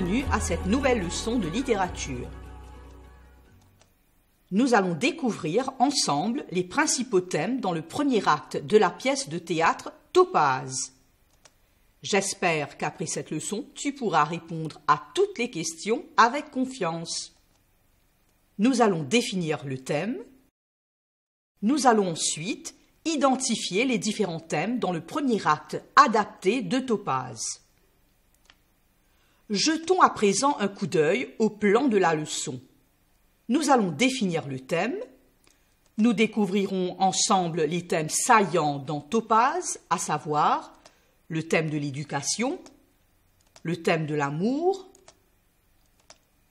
bienvenue à cette nouvelle leçon de littérature. Nous allons découvrir ensemble les principaux thèmes dans le premier acte de la pièce de théâtre Topaz. J'espère qu'après cette leçon, tu pourras répondre à toutes les questions avec confiance. Nous allons définir le thème. Nous allons ensuite identifier les différents thèmes dans le premier acte adapté de Topaz. Jetons à présent un coup d'œil au plan de la leçon. Nous allons définir le thème. Nous découvrirons ensemble les thèmes saillants dans Topaz, à savoir le thème de l'éducation, le thème de l'amour,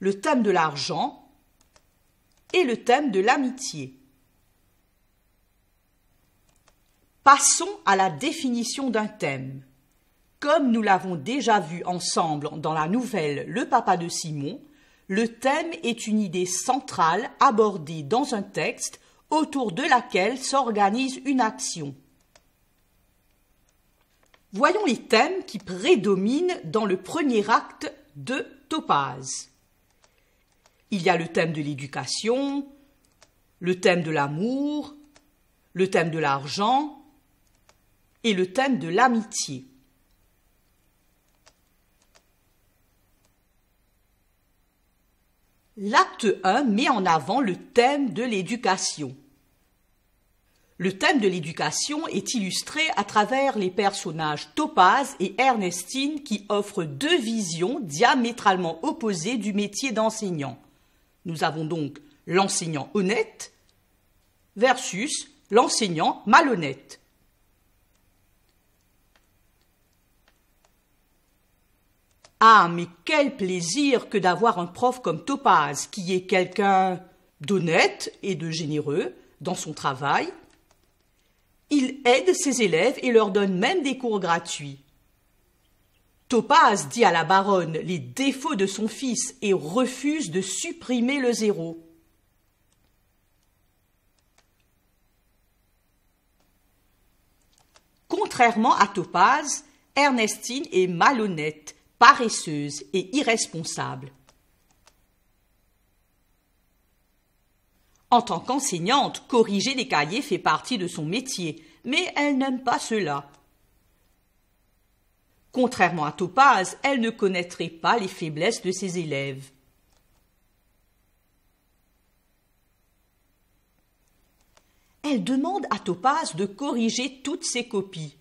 le thème de l'argent et le thème de l'amitié. Passons à la définition d'un thème. Comme nous l'avons déjà vu ensemble dans la nouvelle Le Papa de Simon, le thème est une idée centrale abordée dans un texte autour de laquelle s'organise une action. Voyons les thèmes qui prédominent dans le premier acte de Topaz. Il y a le thème de l'éducation, le thème de l'amour, le thème de l'argent et le thème de l'amitié. L'acte 1 met en avant le thème de l'éducation. Le thème de l'éducation est illustré à travers les personnages Topaz et Ernestine qui offrent deux visions diamétralement opposées du métier d'enseignant. Nous avons donc l'enseignant honnête versus l'enseignant malhonnête. Ah, mais quel plaisir que d'avoir un prof comme Topaz, qui est quelqu'un d'honnête et de généreux dans son travail. Il aide ses élèves et leur donne même des cours gratuits. Topaz dit à la baronne les défauts de son fils et refuse de supprimer le zéro. Contrairement à Topaz, Ernestine est malhonnête paresseuse et irresponsable. En tant qu'enseignante, corriger les cahiers fait partie de son métier, mais elle n'aime pas cela. Contrairement à Topaz, elle ne connaîtrait pas les faiblesses de ses élèves. Elle demande à Topaz de corriger toutes ses copies.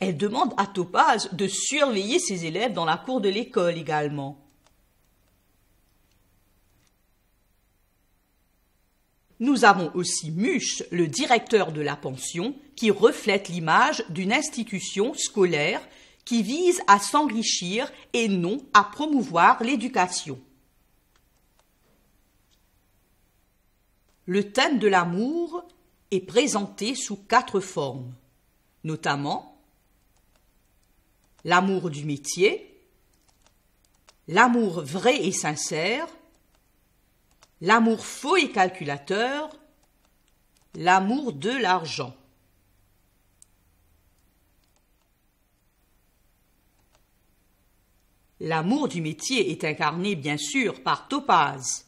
Elle demande à Topaz de surveiller ses élèves dans la cour de l'école également. Nous avons aussi Muche, le directeur de la pension, qui reflète l'image d'une institution scolaire qui vise à s'enrichir et non à promouvoir l'éducation. Le thème de l'amour est présenté sous quatre formes, notamment l'amour du métier, l'amour vrai et sincère, l'amour faux et calculateur, l'amour de l'argent. L'amour du métier est incarné bien sûr par Topaz.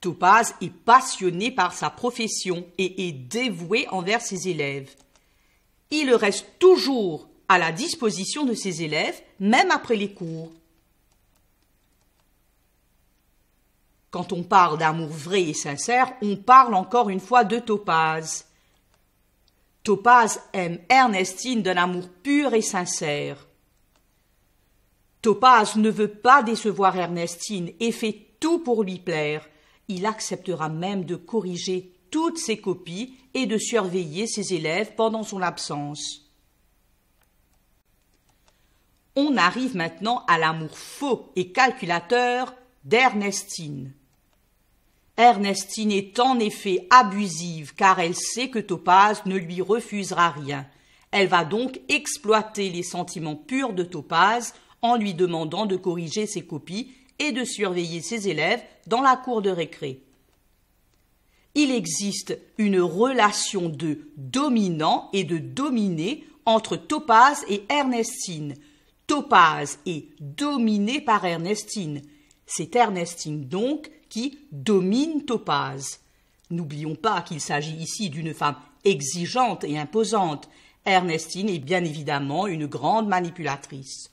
Topaz est passionné par sa profession et est dévoué envers ses élèves. Il reste toujours à la disposition de ses élèves, même après les cours. Quand on parle d'amour vrai et sincère, on parle encore une fois de Topaz. Topaz aime Ernestine d'un amour pur et sincère. Topaz ne veut pas décevoir Ernestine et fait tout pour lui plaire. Il acceptera même de corriger toutes ses copies et de surveiller ses élèves pendant son absence on arrive maintenant à l'amour faux et calculateur d'Ernestine. Ernestine est en effet abusive car elle sait que Topaz ne lui refusera rien. Elle va donc exploiter les sentiments purs de Topaz en lui demandant de corriger ses copies et de surveiller ses élèves dans la cour de récré. Il existe une relation de dominant et de dominé entre Topaz et Ernestine, Topaz est dominée par Ernestine. C'est Ernestine donc qui domine Topaz. N'oublions pas qu'il s'agit ici d'une femme exigeante et imposante. Ernestine est bien évidemment une grande manipulatrice.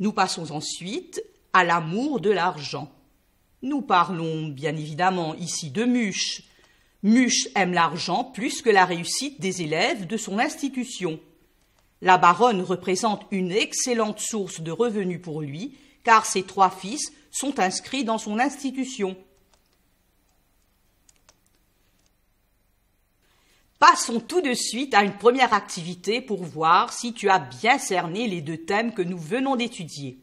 Nous passons ensuite à l'amour de l'argent. Nous parlons bien évidemment ici de Muche. Muche aime l'argent plus que la réussite des élèves de son institution. La baronne représente une excellente source de revenus pour lui, car ses trois fils sont inscrits dans son institution. Passons tout de suite à une première activité pour voir si tu as bien cerné les deux thèmes que nous venons d'étudier.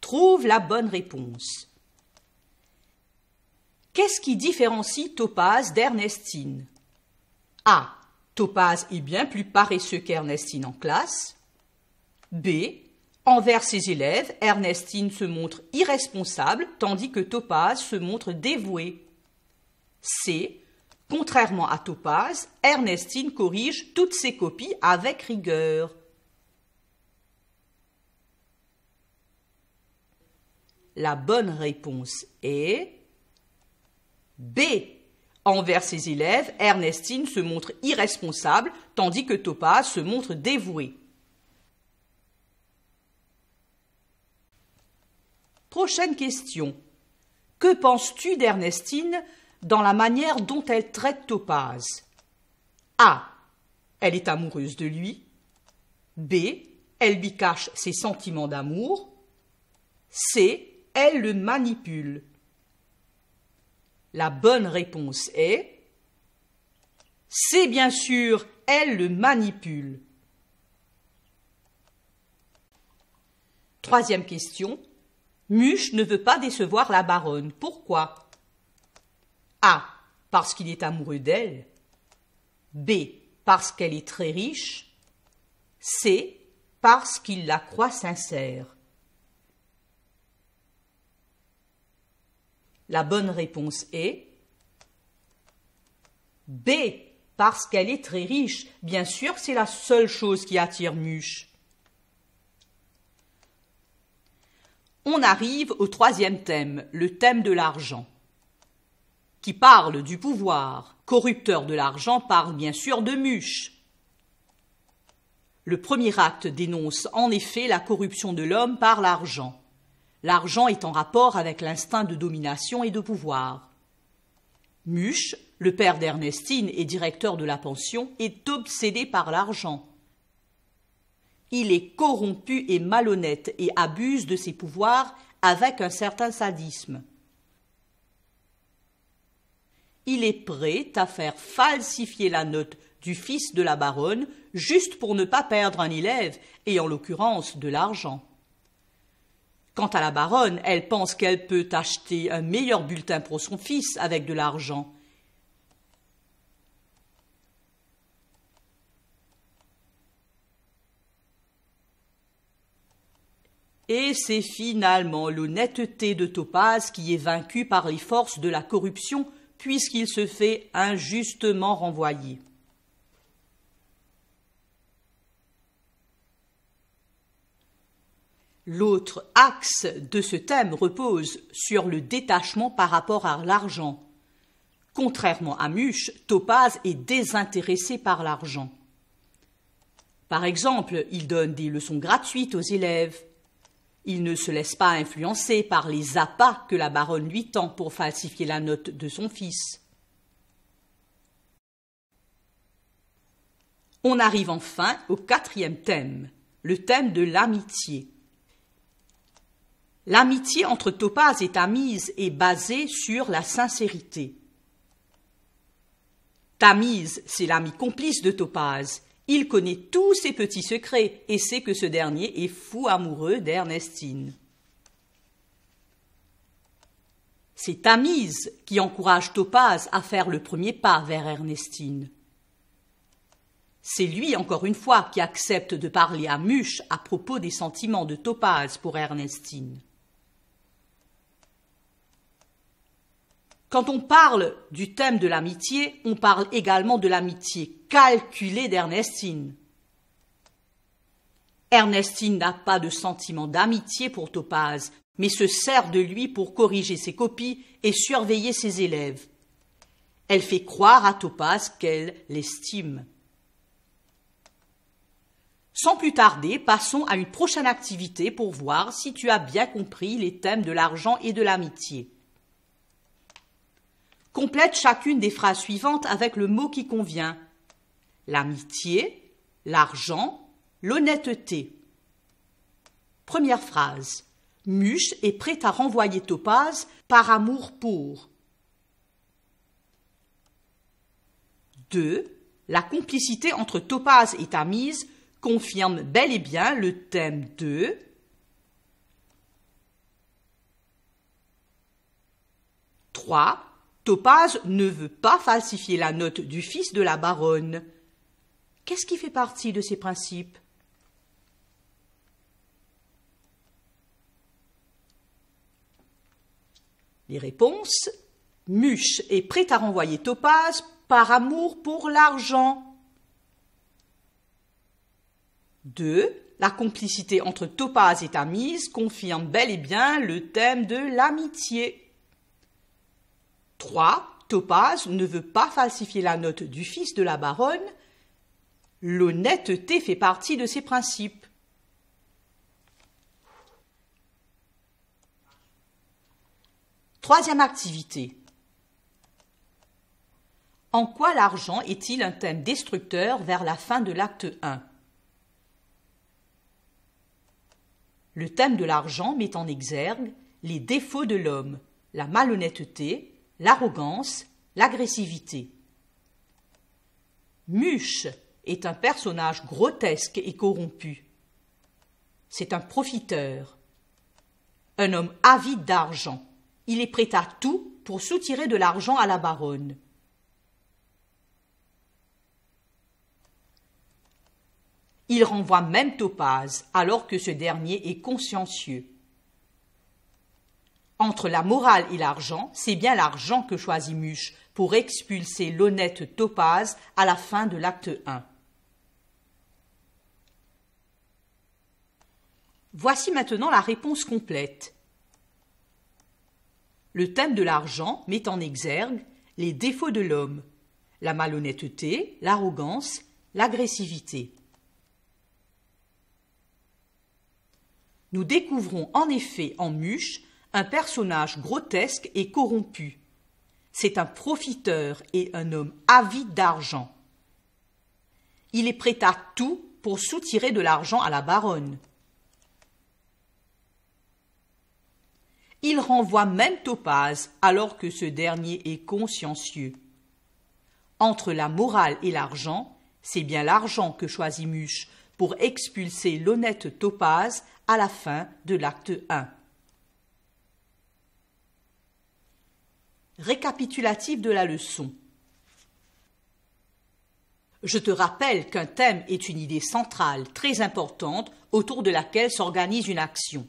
Trouve la bonne réponse. Qu'est-ce qui différencie Topaz d'Ernestine A. Topaz est bien plus paresseux qu'Ernestine en classe. B. Envers ses élèves, Ernestine se montre irresponsable, tandis que Topaz se montre dévouée. C. Contrairement à Topaz, Ernestine corrige toutes ses copies avec rigueur. La bonne réponse est B. Envers ses élèves, Ernestine se montre irresponsable, tandis que Topaz se montre dévoué. Prochaine question. Que penses-tu d'Ernestine dans la manière dont elle traite Topaz A. Elle est amoureuse de lui. B. Elle lui cache ses sentiments d'amour. C. Elle le manipule. La bonne réponse est C'est bien sûr, elle le manipule. Troisième question. Muche ne veut pas décevoir la baronne. Pourquoi A. Parce qu'il est amoureux d'elle. B. Parce qu'elle est très riche. C. Parce qu'il la croit sincère. La bonne réponse est B. Parce qu'elle est très riche. Bien sûr, c'est la seule chose qui attire Muche. On arrive au troisième thème, le thème de l'argent, qui parle du pouvoir. Corrupteur de l'argent parle bien sûr de Muche. Le premier acte dénonce en effet la corruption de l'homme par l'argent. L'argent est en rapport avec l'instinct de domination et de pouvoir. Muche, le père d'Ernestine et directeur de la pension, est obsédé par l'argent. Il est corrompu et malhonnête et abuse de ses pouvoirs avec un certain sadisme. Il est prêt à faire falsifier la note du fils de la baronne juste pour ne pas perdre un élève, et en l'occurrence de l'argent. Quant à la baronne, elle pense qu'elle peut acheter un meilleur bulletin pour son fils avec de l'argent. Et c'est finalement l'honnêteté de Topaz qui est vaincue par les forces de la corruption puisqu'il se fait injustement renvoyer. L'autre axe de ce thème repose sur le détachement par rapport à l'argent. Contrairement à Muche, Topaz est désintéressé par l'argent. Par exemple, il donne des leçons gratuites aux élèves. Il ne se laisse pas influencer par les appâts que la baronne lui tend pour falsifier la note de son fils. On arrive enfin au quatrième thème, le thème de l'amitié. L'amitié entre Topaz et Tamise est basée sur la sincérité. Tamise, c'est l'ami complice de Topaz. Il connaît tous ses petits secrets et sait que ce dernier est fou amoureux d'Ernestine. C'est Tamise qui encourage Topaz à faire le premier pas vers Ernestine. C'est lui, encore une fois, qui accepte de parler à Muche à propos des sentiments de Topaz pour Ernestine. Quand on parle du thème de l'amitié, on parle également de l'amitié calculée d'Ernestine. Ernestine n'a pas de sentiment d'amitié pour Topaz, mais se sert de lui pour corriger ses copies et surveiller ses élèves. Elle fait croire à Topaz qu'elle l'estime. Sans plus tarder, passons à une prochaine activité pour voir si tu as bien compris les thèmes de l'argent et de l'amitié. Complète chacune des phrases suivantes avec le mot qui convient. L'amitié, l'argent, l'honnêteté. Première phrase. Muche est prêt à renvoyer Topaz par amour pour. 2. La complicité entre Topaz et Tamise confirme bel et bien le thème 2. 3. Topaz ne veut pas falsifier la note du fils de la baronne. Qu'est-ce qui fait partie de ses principes Les réponses Muche est prête à renvoyer Topaz par amour pour l'argent. 2. La complicité entre Topaz et Tamise confirme bel et bien le thème de l'amitié. 3. Topaz ne veut pas falsifier la note du fils de la baronne. L'honnêteté fait partie de ses principes. Troisième activité. En quoi l'argent est-il un thème destructeur vers la fin de l'acte 1 Le thème de l'argent met en exergue les défauts de l'homme, la malhonnêteté, l'arrogance, l'agressivité. Muche est un personnage grotesque et corrompu. C'est un profiteur, un homme avide d'argent. Il est prêt à tout pour soutirer de l'argent à la baronne. Il renvoie même Topaz alors que ce dernier est consciencieux. Entre la morale et l'argent, c'est bien l'argent que choisit Muche pour expulser l'honnête Topaz à la fin de l'acte 1. Voici maintenant la réponse complète. Le thème de l'argent met en exergue les défauts de l'homme, la malhonnêteté, l'arrogance, l'agressivité. Nous découvrons en effet en Muche un personnage grotesque et corrompu. C'est un profiteur et un homme avide d'argent. Il est prêt à tout pour soutirer de l'argent à la baronne. Il renvoie même Topaz alors que ce dernier est consciencieux. Entre la morale et l'argent, c'est bien l'argent que choisit Muche pour expulser l'honnête Topaz à la fin de l'acte 1. Récapitulatif de la leçon. Je te rappelle qu'un thème est une idée centrale, très importante, autour de laquelle s'organise une action.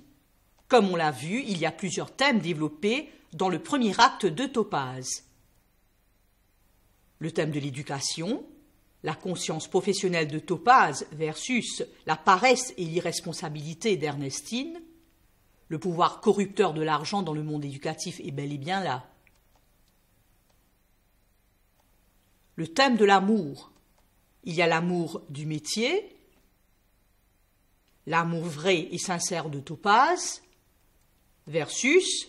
Comme on l'a vu, il y a plusieurs thèmes développés dans le premier acte de Topaz. Le thème de l'éducation, la conscience professionnelle de Topaz versus la paresse et l'irresponsabilité d'Ernestine, le pouvoir corrupteur de l'argent dans le monde éducatif est bel et bien là. le thème de l'amour. Il y a l'amour du métier, l'amour vrai et sincère de Topaz, versus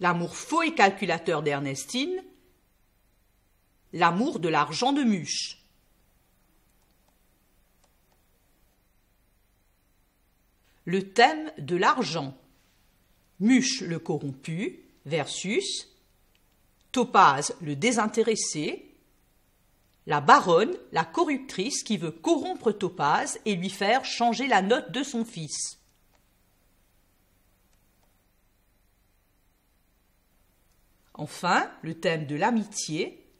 l'amour faux et calculateur d'Ernestine, l'amour de l'argent de Muche. Le thème de l'argent. Muche le corrompu versus Topaz le désintéressé la baronne, la corruptrice qui veut corrompre Topaz et lui faire changer la note de son fils. Enfin, le thème de l'amitié,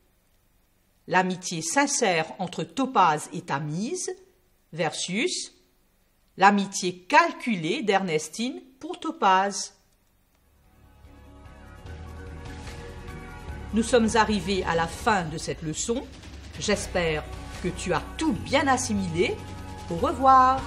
l'amitié sincère entre Topaz et Tamise versus l'amitié calculée d'Ernestine pour Topaz. Nous sommes arrivés à la fin de cette leçon J'espère que tu as tout bien assimilé. Au revoir